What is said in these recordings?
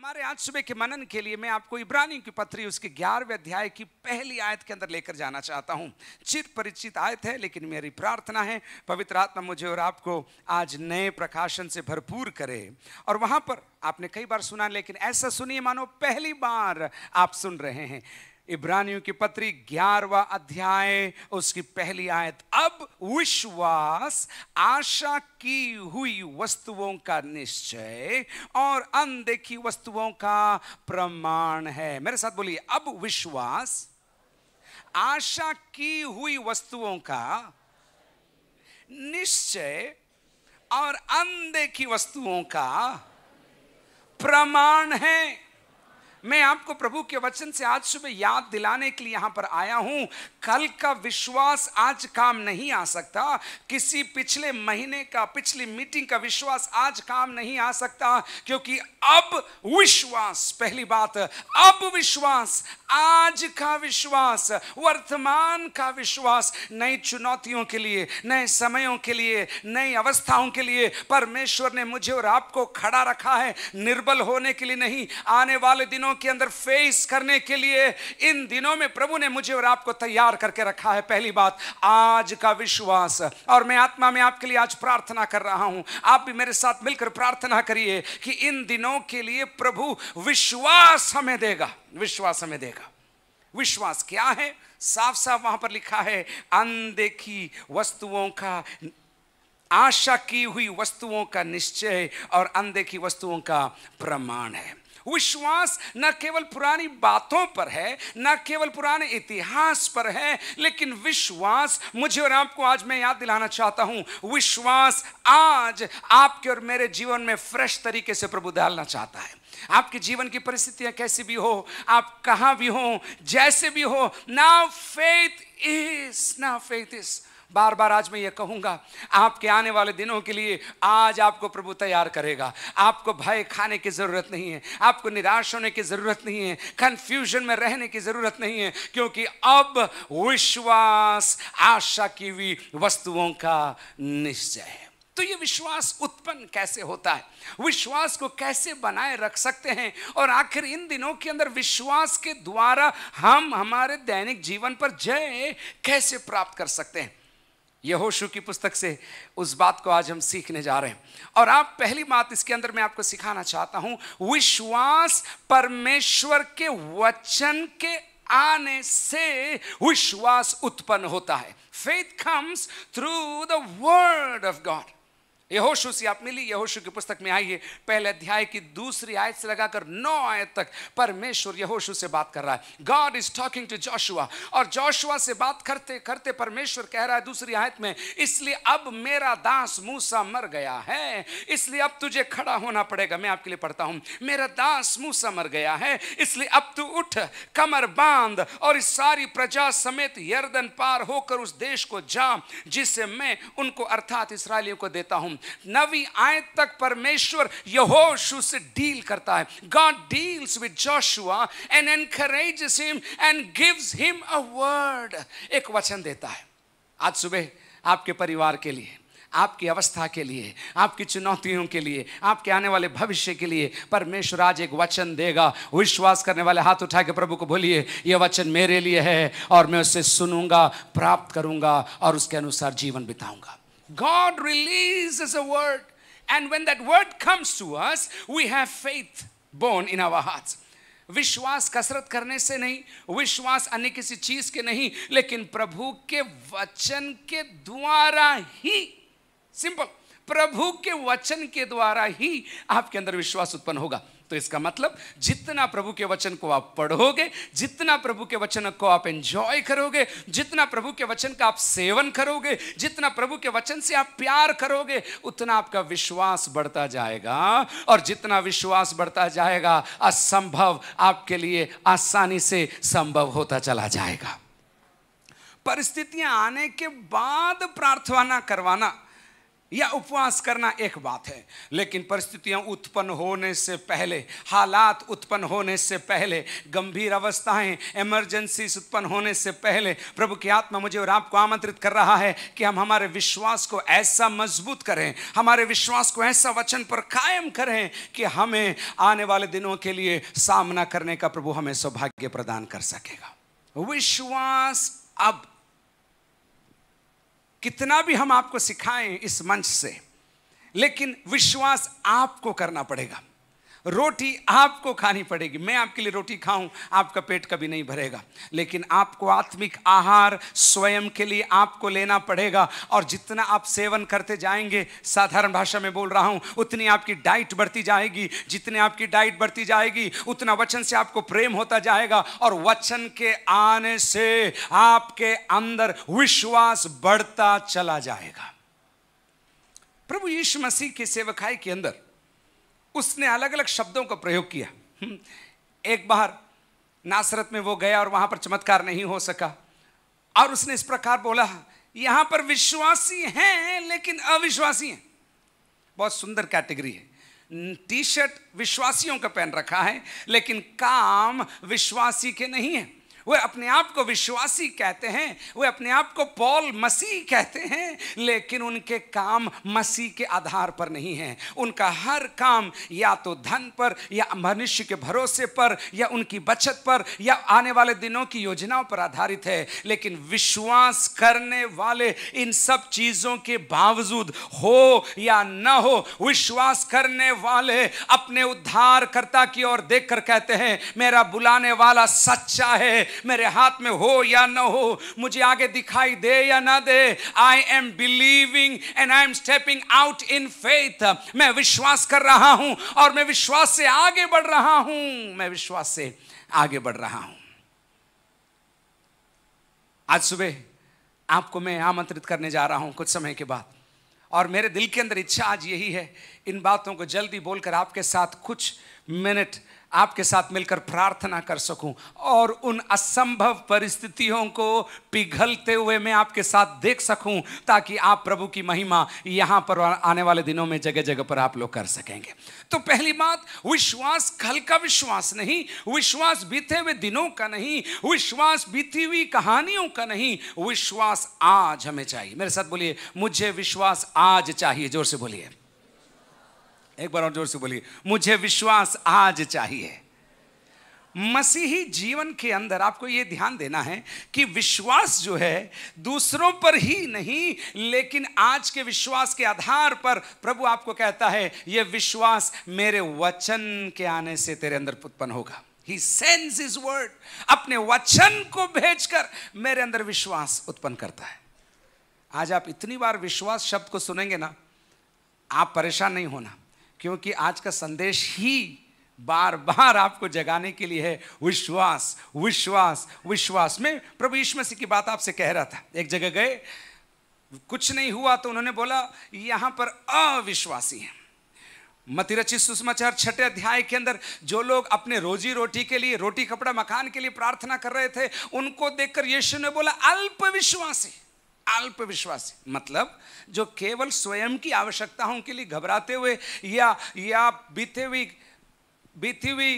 हमारे आज सुबह के मनन के लिए मैं आपको इब्रानियों की पत्री उसके ग्यारहवें अध्याय की पहली आयत के अंदर लेकर जाना चाहता हूं चित परिचित आयत है लेकिन मेरी प्रार्थना है पवित्र आत्मा मुझे और आपको आज नए प्रकाशन से भरपूर करे और वहां पर आपने कई बार सुना लेकिन ऐसा सुनिए मानो पहली बार आप सुन रहे हैं इब्रानियों की पत्री ग्यारहवा अध्याय उसकी पहली आयत अब विश्वास आशा की हुई वस्तुओं का निश्चय और अनदेखी वस्तुओं का प्रमाण है मेरे साथ बोलिए अब विश्वास आशा की हुई वस्तुओं का निश्चय और अनदेखी वस्तुओं का प्रमाण है मैं आपको प्रभु के वचन से आज सुबह याद दिलाने के लिए यहां पर आया हूं कल का विश्वास आज काम नहीं आ सकता किसी पिछले महीने का पिछली मीटिंग का विश्वास आज काम नहीं आ सकता क्योंकि अब विश्वास पहली बात अब विश्वास आज का विश्वास वर्तमान का विश्वास नई चुनौतियों के लिए नए समयों के लिए नई अवस्थाओं के लिए परमेश्वर ने मुझे और आपको खड़ा रखा है निर्बल होने के लिए नहीं आने वाले दिनों मुसीबतों के अंदर फेस करने के लिए इन दिनों में प्रभु ने मुझे और आपको तैयार करके रखा है पहली बात आज का विश्वास और मैं आत्मा में आपके लिए आज प्रार्थना कर रहा हूं आप भी मेरे साथ मिलकर प्रार्थना करिए कि इन दिनों के लिए प्रभु विश्वास हमें देगा विश्वास हमें देगा विश्वास क्या है साफ साफ वहां पर लिखा है अनदेखी वस्तुओं का आशा की हुई वस्तुओं का निश्चय और अनदेखी वस्तुओं का प्रमाण है विश्वास न केवल पुरानी बातों पर है न केवल पुराने इतिहास पर है लेकिन विश्वास मुझे और आपको आज मैं याद दिलाना चाहता हूं विश्वास आज आपके और मेरे जीवन में फ्रेश तरीके से प्रभु डालना चाहता है आपके जीवन की परिस्थितियां कैसी भी हो आप कहां भी हो जैसे भी हो ना फेथ इज ना फेथ इज बार बार आज मैं ये कहूँगा आपके आने वाले दिनों के लिए आज आपको प्रभु तैयार करेगा आपको भय खाने की ज़रूरत नहीं है आपको निराश होने की ज़रूरत नहीं है कन्फ्यूजन में रहने की ज़रूरत नहीं है क्योंकि अब विश्वास आशा की हुई वस्तुओं का निश्चय है तो ये विश्वास उत्पन्न कैसे होता है विश्वास को कैसे बनाए रख सकते हैं और आखिर इन दिनों के अंदर विश्वास के द्वारा हम हमारे दैनिक जीवन पर जय कैसे प्राप्त कर सकते हैं यहोशु की पुस्तक से उस बात को आज हम सीखने जा रहे हैं और आप पहली बात इसके अंदर मैं आपको सिखाना चाहता हूं विश्वास परमेश्वर के वचन के आने से विश्वास उत्पन्न होता है faith comes through the word of God यहोशु से आप मिली यहोशु की पुस्तक में आई है पहले अध्याय की दूसरी आयत से लगाकर नौ आयत तक परमेश्वर यहोशु से बात कर रहा है God is talking to Joshua और जोशुआ से बात करते करते परमेश्वर कह रहा है दूसरी आयत में इसलिए अब मेरा दास मूसा मर गया है इसलिए अब तुझे खड़ा होना पड़ेगा मैं आपके लिए पढ़ता हूँ मेरा दास मूसा मर गया है इसलिए अब तू उठ कमर बांध और इस सारी प्रजा समेत यर्दन पार होकर उस देश को जा जिससे मैं उनको अर्थात इसराइलियों को देता हूँ नवी आयत तक परमेश्वर यहोशु से डील करता है God deals with Joshua and encourage him and gives him a word एक वचन देता है आज सुबह आपके परिवार के लिए आपकी अवस्था के लिए आपकी चुनौतियों के लिए आपके आने वाले भविष्य के लिए परमेश्वर आज एक वचन देगा विश्वास करने वाले हाथ उठा के प्रभु को बोलिए यह वचन मेरे लिए है और मैं उससे सुनूंगा प्राप्त करूंगा और उसके अनुसार जीवन बिताऊंगा God releases a word. And when that word comes to us, we have faith born in our hearts. विश्वास कसरत करने से नहीं विश्वास अन्य किसी चीज के नहीं लेकिन प्रभु के वचन के द्वारा ही सिंपल प्रभु के वचन के द्वारा ही आपके अंदर विश्वास उत्पन्न होगा तो इसका मतलब जितना प्रभु के वचन को आप पढ़ोगे जितना प्रभु के वचन को आप एंजॉय करोगे जितना प्रभु के वचन का आप सेवन करोगे जितना प्रभु के वचन से आप प्यार करोगे उतना आपका विश्वास बढ़ता जाएगा और जितना विश्वास बढ़ता जाएगा असंभव आपके लिए आसानी से संभव होता चला जाएगा परिस्थितियां आने के बाद प्रार्थना करवाना या उपवास करना एक बात है लेकिन परिस्थितियां उत्पन्न होने से पहले हालात उत्पन्न होने से पहले गंभीर अवस्थाएं इमरजेंसी उत्पन्न होने से पहले प्रभु की आत्मा मुझे और आपको आमंत्रित कर रहा है कि हम हमारे विश्वास को ऐसा मजबूत करें हमारे विश्वास को ऐसा वचन पर कायम करें कि हमें आने वाले दिनों के लिए सामना करने का प्रभु हमें सौभाग्य प्रदान कर सकेगा विश्वास अब कितना भी हम आपको सिखाएं इस मंच से लेकिन विश्वास आपको करना पड़ेगा रोटी आपको खानी पड़ेगी मैं आपके लिए रोटी खाऊं आपका पेट कभी नहीं भरेगा लेकिन आपको आत्मिक आहार स्वयं के लिए आपको लेना पड़ेगा और जितना आप सेवन करते जाएंगे साधारण भाषा में बोल रहा हूं उतनी आपकी डाइट बढ़ती जाएगी जितने आपकी डाइट बढ़ती जाएगी उतना वचन से आपको प्रेम होता जाएगा और वचन के आने से आपके अंदर विश्वास बढ़ता चला जाएगा प्रभु यीशु मसीह की सेवकाई के अंदर उसने अलग अलग शब्दों का प्रयोग किया हम्म, एक बार नासरत में वो गया और वहां पर चमत्कार नहीं हो सका और उसने इस प्रकार बोला यहां पर विश्वासी हैं लेकिन अविश्वासी हैं बहुत सुंदर कैटेगरी है टी शर्ट विश्वासियों का पहन रखा है लेकिन काम विश्वासी के नहीं है वे अपने आप को विश्वासी कहते हैं वे अपने आप को पॉल मसीह कहते हैं लेकिन उनके काम मसीह के आधार पर नहीं है उनका हर काम या तो धन पर या मनुष्य के भरोसे पर या उनकी बचत पर या आने वाले दिनों की योजनाओं पर आधारित है लेकिन विश्वास करने वाले इन सब चीज़ों के बावजूद हो या न हो विश्वास करने वाले अपने उद्धारकर्ता की ओर देखकर कहते हैं मेरा बुलाने वाला सच्चा है मेरे हाथ में हो या ना हो मुझे आगे दिखाई दे या ना दे I am believing and I am stepping out in faith मैं विश्वास कर रहा हूं और मैं विश्वास से आगे बढ़ रहा हूं मैं विश्वास से आगे बढ़ रहा हूं आज सुबह आपको मैं आमंत्रित करने जा रहा हूं कुछ समय के बाद और मेरे दिल के अंदर इच्छा आज यही है इन बातों को जल्दी बोलकर आपके साथ कुछ मिनट आपके साथ मिलकर प्रार्थना कर सकूं और उन असंभव परिस्थितियों को पिघलते हुए मैं आपके साथ देख सकूं ताकि आप प्रभु की महिमा यहां पर आने वाले दिनों में जगह जगह पर आप लोग कर सकेंगे तो पहली बात विश्वास कल का विश्वास नहीं विश्वास बीते हुए दिनों का नहीं विश्वास बीती हुई कहानियों का नहीं विश्वास आज हमें चाहिए मेरे साथ बोलिए मुझे विश्वास आज चाहिए जोर से बोलिए एक बार और जोर से बोलिए मुझे विश्वास आज चाहिए मसीही जीवन के अंदर आपको यह ध्यान देना है कि विश्वास जो है दूसरों पर ही नहीं लेकिन आज के विश्वास के आधार पर प्रभु आपको कहता है यह विश्वास मेरे वचन के आने से तेरे अंदर उत्पन्न होगा ही सेंस इज वर्ड अपने वचन को भेजकर मेरे अंदर विश्वास उत्पन्न करता है आज आप इतनी बार विश्वास शब्द को सुनेंगे ना आप परेशान नहीं होना क्योंकि आज का संदेश ही बार बार आपको जगाने के लिए है विश्वास विश्वास विश्वास में प्रभु यीशु की बात आपसे कह रहा था एक जगह गए कुछ नहीं हुआ तो उन्होंने बोला यहाँ पर अविश्वासी हैं मतिरची सुषमाचार छठे अध्याय के अंदर जो लोग अपने रोजी रोटी के लिए रोटी कपड़ा मकान के लिए प्रार्थना कर रहे थे उनको देखकर यीशु ने बोला अल्प विश्वासी अल्प विश्वासी मतलब जो केवल स्वयं की आवश्यकताओं के लिए घबराते हुए या या बीते हुई बीती हुई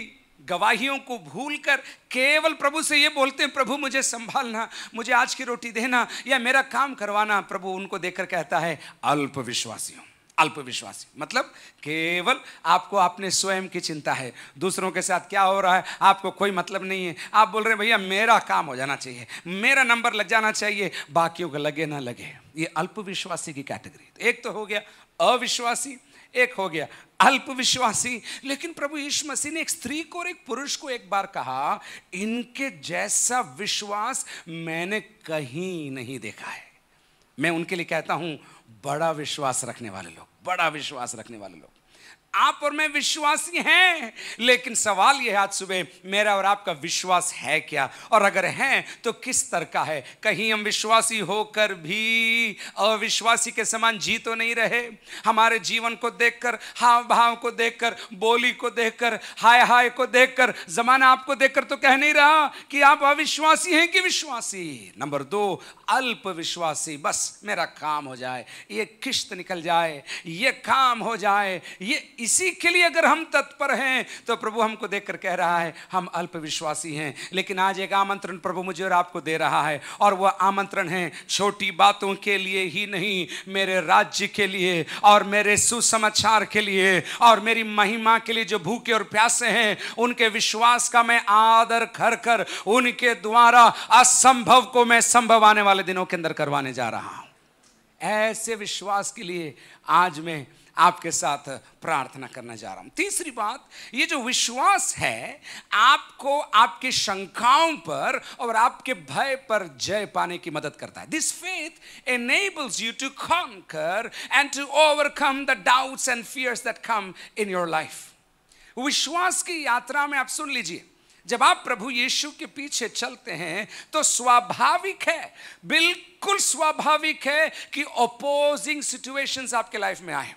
गवाहियों को भूलकर केवल प्रभु से ये बोलते हैं प्रभु मुझे संभालना मुझे आज की रोटी देना या मेरा काम करवाना प्रभु उनको देखकर कहता है अल्पविश्वासियों अल्पविश्वासी मतलब केवल आपको अपने स्वयं की चिंता है दूसरों के साथ क्या हो रहा है आपको कोई मतलब नहीं है आप बोल रहे भैया मेरा काम हो जाना चाहिए मेरा नंबर लग जाना चाहिए बाकियों का लगे ना लगे ये अल्पविश्वासी की कैटेगरी तो एक तो हो गया अविश्वासी एक हो गया अल्पविश्वासी लेकिन प्रभु यीशु मसीह ने एक स्त्री को और एक पुरुष को एक बार कहा इनके जैसा विश्वास मैंने कहीं नहीं देखा है मैं उनके लिए कहता हूं बड़ा विश्वास रखने वाले लोग बड़ा विश्वास रखने वाले लोग आप और मैं विश्वासी हैं लेकिन सवाल यह आज सुबह मेरा और आपका विश्वास है क्या और अगर है तो किस तरह का है कहीं हम विश्वासी होकर भी अविश्वासी के समान जी तो नहीं रहे हमारे जीवन को देखकर हाव भाव को देखकर बोली को देखकर हाय हाय को देखकर जमाना आपको देखकर तो कह नहीं रहा कि आप अविश्वासी हैं कि विश्वासी नंबर दो अल्प विश्वासी बस मेरा काम हो जाए ये किश्त निकल जाए ये काम हो जाए ये इसी के लिए अगर हम तत्पर हैं तो प्रभु हमको देखकर कह रहा है हम अल्प विश्वासी हैं लेकिन आज एक आमंत्रण प्रभु मुझे और आपको दे रहा है और वह आमंत्रण है छोटी बातों के लिए ही नहीं मेरे राज्य के लिए और मेरे सुसमाचार के लिए और मेरी महिमा के लिए जो भूखे और प्यासे हैं उनके विश्वास का मैं आदर कर कर उनके द्वारा असंभव को मैं संभव आने वाले दिनों के अंदर करवाने जा रहा हूं ऐसे विश्वास के लिए आज मैं आपके साथ प्रार्थना करना जा रहा हूं तीसरी बात ये जो विश्वास है आपको आपके शंकाओं पर और आपके भय पर जय पाने की मदद करता है this faith enables you to conquer and to overcome the doubts and fears that come in your life विश्वास की यात्रा में आप सुन लीजिए जब आप प्रभु यीशु के पीछे चलते हैं तो स्वाभाविक है बिल्कुल स्वाभाविक है कि अपोजिंग सिचुएशंस आपके लाइफ में आए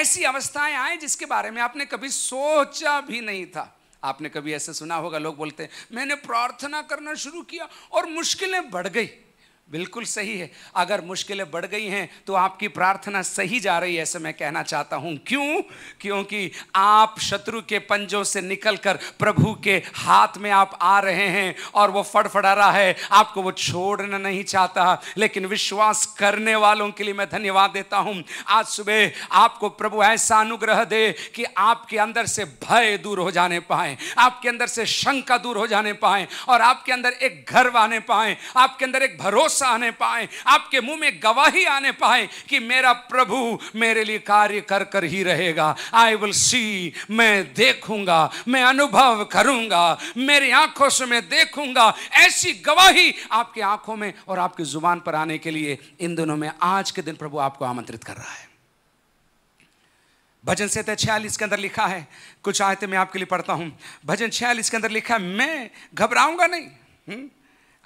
ऐसी अवस्थाएं आए जिसके बारे में आपने कभी सोचा भी नहीं था आपने कभी ऐसे सुना होगा लोग बोलते हैं मैंने प्रार्थना करना शुरू किया और मुश्किलें बढ़ गई बिल्कुल सही है अगर मुश्किलें बढ़ गई हैं तो आपकी प्रार्थना सही जा रही है ऐसे मैं कहना चाहता हूं क्यों क्योंकि आप शत्रु के पंजों से निकलकर प्रभु के हाथ में आप आ रहे हैं और वो फड़फड़ा रहा है आपको वो छोड़ना नहीं चाहता लेकिन विश्वास करने वालों के लिए मैं धन्यवाद देता हूं आज सुबह आपको प्रभु ऐसा अनुग्रह दे कि आपके अंदर से भय दूर हो जाने पाए आपके अंदर से शंका दूर हो जाने पाए और आपके अंदर एक घर आने पाए आपके अंदर एक भरोसा भरोसा आने पाए आपके मुंह में गवाही आने पाए कि मेरा प्रभु मेरे लिए कार्य कर कर ही रहेगा आई विल सी मैं देखूंगा मैं अनुभव करूंगा मेरी आंखों से मैं देखूंगा ऐसी गवाही आपकी आंखों में और आपकी जुबान पर आने के लिए इन दिनों में आज के दिन प्रभु आपको आमंत्रित कर रहा है भजन से तो छियालीस के अंदर लिखा है कुछ आयतें मैं आपके लिए पढ़ता हूं भजन छियालीस के अंदर लिखा है मैं घबराऊंगा नहीं हुँ? हम्म?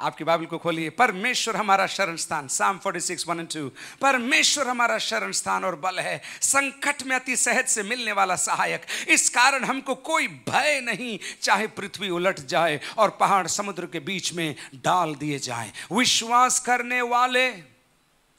आपकी बाइबल को खोलिए परमेश्वर हमारा शरण स्थान साम 46 वन एंड टू परमेश्वर हमारा शरण स्थान और बल है संकट में अति सहज से मिलने वाला सहायक इस कारण हमको कोई भय नहीं चाहे पृथ्वी उलट जाए और पहाड़ समुद्र के बीच में डाल दिए जाए विश्वास करने वाले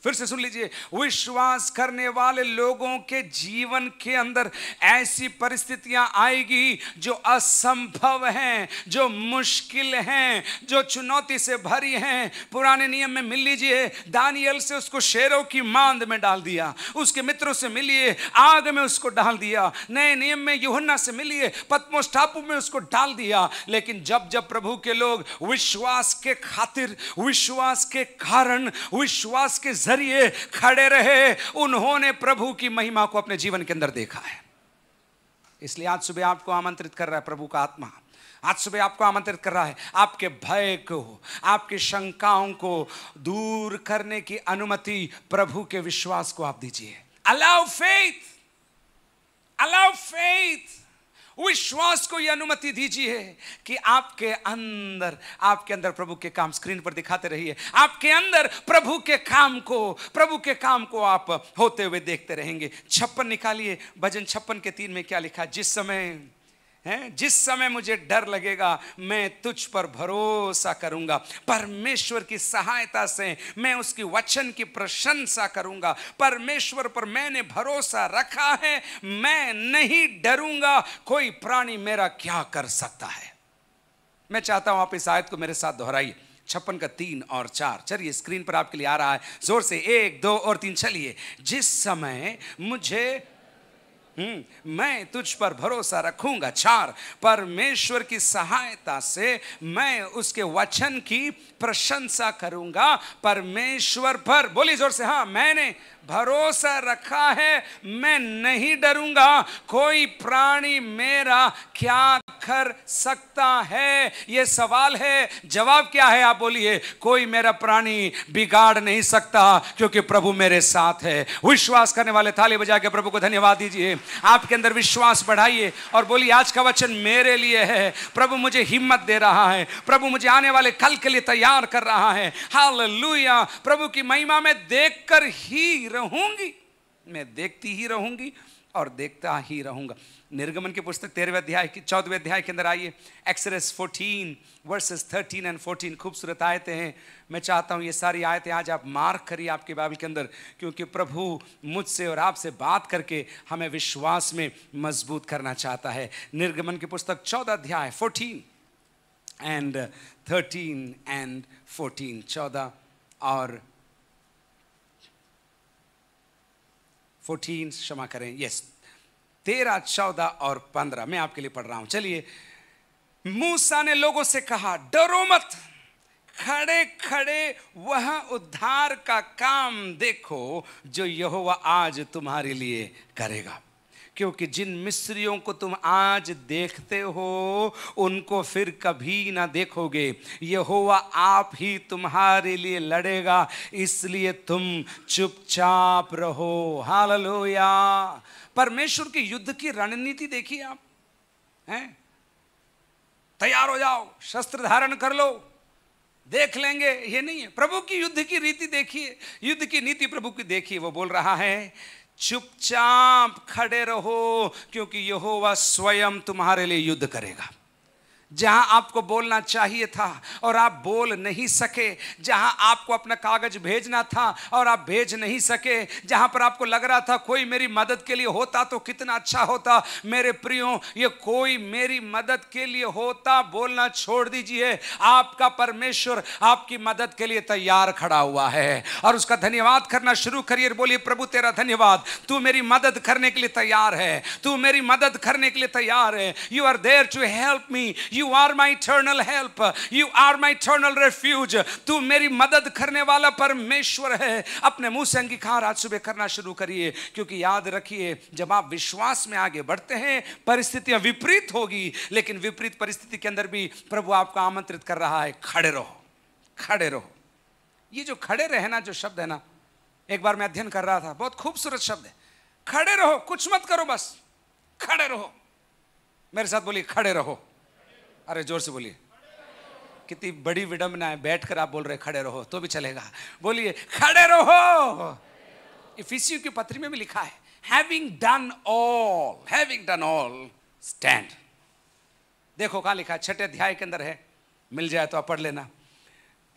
फिर से सुन लीजिए विश्वास करने वाले लोगों के जीवन के अंदर ऐसी परिस्थितियां आएगी जो असंभव हैं जो मुश्किल हैं जो चुनौती से भरी हैं पुराने नियम में मिल लीजिए दानियल से उसको शेरों की मांद में डाल दिया उसके मित्रों से मिलिए आग में उसको डाल दिया नए नियम में युहन्ना से मिलिए पद्मोस्टापू में उसको डाल दिया लेकिन जब जब प्रभु के लोग विश्वास के खातिर विश्वास के कारण विश्वास के जरिए धैर्य खड़े रहे उन्होंने प्रभु की महिमा को अपने जीवन के अंदर देखा है इसलिए आज सुबह आपको आमंत्रित कर रहा है प्रभु का आत्मा आज सुबह आपको आमंत्रित कर रहा है आपके भय को आपकी शंकाओं को दूर करने की अनुमति प्रभु के विश्वास को आप दीजिए अलाउ फेथ अलाउ फेथ विश्वास को यह अनुमति दीजिए कि आपके अंदर आपके अंदर प्रभु के काम स्क्रीन पर दिखाते रहिए आपके अंदर प्रभु के काम को प्रभु के काम को आप होते हुए देखते रहेंगे छप्पन निकालिए भजन छप्पन के तीन में क्या लिखा जिस समय हैं जिस समय मुझे डर लगेगा मैं तुझ पर भरोसा करूंगा परमेश्वर की सहायता से मैं उसकी वचन की प्रशंसा करूंगा परमेश्वर पर मैंने भरोसा रखा है मैं नहीं डरूंगा कोई प्राणी मेरा क्या कर सकता है मैं चाहता हूं आप इस आयत को मेरे साथ दोहराइए छप्पन का तीन और चार चलिए स्क्रीन पर आपके लिए आ रहा है जोर से एक दो और तीन चलिए जिस समय मुझे हम्म, मैं तुझ पर भरोसा रखूंगा चार परमेश्वर की सहायता से मैं उसके वचन की प्रशंसा करूंगा परमेश्वर पर बोली जोर से हाँ मैंने भरोसा रखा है मैं नहीं डरूंगा कोई प्राणी मेरा क्या कर सकता है ये सवाल है जवाब क्या है आप बोलिए कोई मेरा प्राणी बिगाड़ नहीं सकता क्योंकि प्रभु मेरे साथ है विश्वास करने वाले थाली बजा के प्रभु को धन्यवाद दीजिए आपके अंदर विश्वास बढ़ाइए और बोलिए आज का वचन मेरे लिए है प्रभु मुझे हिम्मत दे रहा है प्रभु मुझे आने वाले कल के लिए तैयार कर रहा है हाल प्रभु की महिमा में देखकर ही रहूंगी मैं देखती ही रहूंगी और देखता ही रहूंगा निर्गमन की पुस्तक तेरहवें अध्याय की चौदहवें अध्याय के अंदर आइए एक्सरेस 14 वर्सेस 13 एंड 14 खूबसूरत आयतें हैं मैं चाहता हूं ये सारी आयतें आज आप मार्क करिए आपके बाइबल के अंदर क्योंकि प्रभु मुझसे और आपसे बात करके हमें विश्वास में मजबूत करना चाहता है निर्गमन की पुस्तक चौदह अध्याय fourteen and thirteen and fourteen चौदह और फोर्टीन क्षमा करें यस तेरह चौदह और पंद्रह मैं आपके लिए पढ़ रहा हूं चलिए मूसा ने लोगों से कहा डरो मत खड़े खड़े वह उद्धार का काम देखो जो यहोवा आज तुम्हारे लिए करेगा क्योंकि जिन मिस्रियों को तुम आज देखते हो उनको फिर कभी ना देखोगे यहोवा आप ही तुम्हारे लिए लड़ेगा इसलिए तुम चुपचाप रहो या परमेश्वर के युद्ध की रणनीति देखिए आप हैं तैयार हो जाओ शस्त्र धारण कर लो देख लेंगे ये नहीं है प्रभु की युद्ध की रीति देखिए युद्ध की नीति प्रभु की देखिए वो बोल रहा है चुपचाप खड़े रहो क्योंकि यहोवा स्वयं तुम्हारे लिए युद्ध करेगा जहां आपको बोलना चाहिए था और आप बोल नहीं सके जहां आपको अपना कागज भेजना था और आप भेज नहीं सके जहां पर आपको लग रहा था कोई मेरी मदद के लिए होता तो कितना अच्छा होता मेरे प्रियो ये कोई मेरी मदद के लिए होता बोलना छोड़ दीजिए आपका परमेश्वर आपकी मदद के लिए तैयार खड़ा हुआ है और उसका धन्यवाद करना शुरू करिए बोलिए प्रभु तेरा धन्यवाद तू मेरी मदद करने के लिए तैयार है तू मेरी मदद करने के लिए तैयार है you are there to help me you are my eternal help you are my eternal refuge तू मेरी मदद करने वाला परमेश्वर है अपने मुंह से अंगीकार आज सुबह करना शुरू करिए क्योंकि याद रखिए जब आप विश्वास में आगे बढ़ते हैं परिस्थितियां विपरीत होगी लेकिन विपरीत परिस्थिति के अंदर भी प्रभु आपको आमंत्रित कर रहा है खड़े रहो खड़े रहो ये जो खड़े रहना जो शब्द है ना एक बार मैं अध्ययन कर रहा था बहुत खूबसूरत शब्द है खड़े रहो कुछ मत करो बस खड़े रहो मेरे साथ बोलिए खड़े रहो अरे जोर से बोलिए कितनी बड़ी विडंबना है बैठ कर आप बोल रहे खड़े रहो तो भी चलेगा बोलिए खड़े रहो इफिसियो की पत्री में भी लिखा है having done all having done all stand देखो कहा लिखा है छठे अध्याय के अंदर है मिल जाए तो आप पढ़ लेना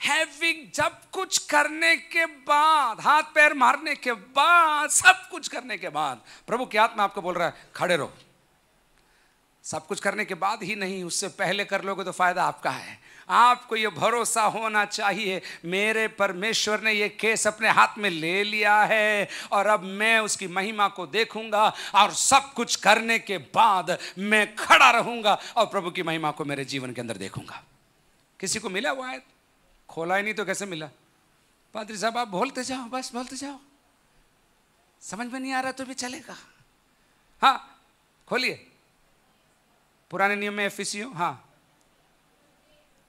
हैविंग जब कुछ करने के बाद हाथ पैर मारने के बाद सब कुछ करने के बाद प्रभु की आत्मा आपको बोल रहा है खड़े रहो सब कुछ करने के बाद ही नहीं उससे पहले कर लोगे तो फायदा आपका है आपको ये भरोसा होना चाहिए मेरे परमेश्वर ने ये केस अपने हाथ में ले लिया है और अब मैं उसकी महिमा को देखूंगा और सब कुछ करने के बाद मैं खड़ा रहूंगा और प्रभु की महिमा को मेरे जीवन के अंदर देखूंगा किसी को मिला वो आयत खोला ही नहीं तो कैसे मिला पादरी साहब आप बोलते जाओ बस बोलते जाओ समझ में नहीं आ रहा तो भी चलेगा हाँ खोलिए पुराने नियम में एफिसियो हाँ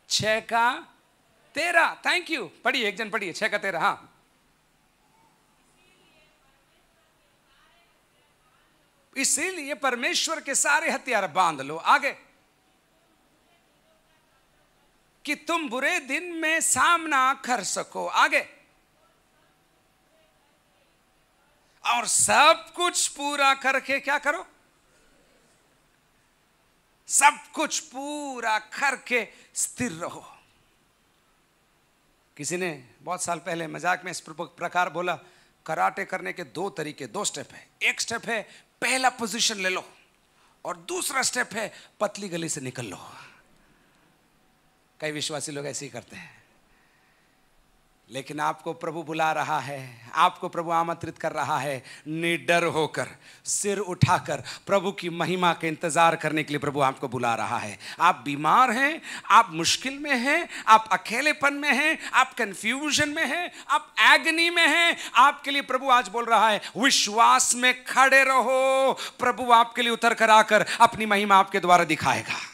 छ का तेरा थैंक यू पढ़िए एक जन पढ़िए छ का तेरा हाँ इसीलिए परमेश्वर के सारे हथियार बांध लो आगे कि तुम बुरे दिन में सामना कर सको आगे और सब कुछ पूरा करके क्या करो सब कुछ पूरा करके स्थिर रहो किसी ने बहुत साल पहले मजाक में इस प्रकार बोला कराटे करने के दो तरीके दो स्टेप है एक स्टेप है पहला पोजीशन ले लो और दूसरा स्टेप है पतली गली से निकल लो कई विश्वासी लोग ऐसे ही करते हैं लेकिन आपको प्रभु बुला रहा है आपको प्रभु आमंत्रित कर रहा है निडर होकर सिर उठाकर प्रभु की महिमा के इंतजार करने के लिए प्रभु आपको बुला रहा है आप बीमार हैं आप मुश्किल में हैं आप अकेलेपन में हैं आप कंफ्यूजन में हैं आप एग्नी में हैं आपके लिए प्रभु आज बोल रहा है विश्वास में खड़े रहो प्रभु आपके लिए उतर कर आकर अपनी महिमा आपके द्वारा दिखाएगा